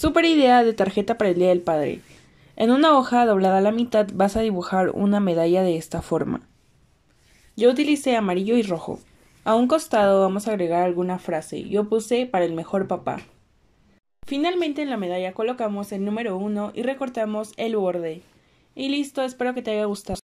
Super idea de tarjeta para el Día del Padre. En una hoja doblada a la mitad vas a dibujar una medalla de esta forma. Yo utilicé amarillo y rojo. A un costado vamos a agregar alguna frase. Yo puse para el mejor papá. Finalmente en la medalla colocamos el número 1 y recortamos el borde. Y listo, espero que te haya gustado.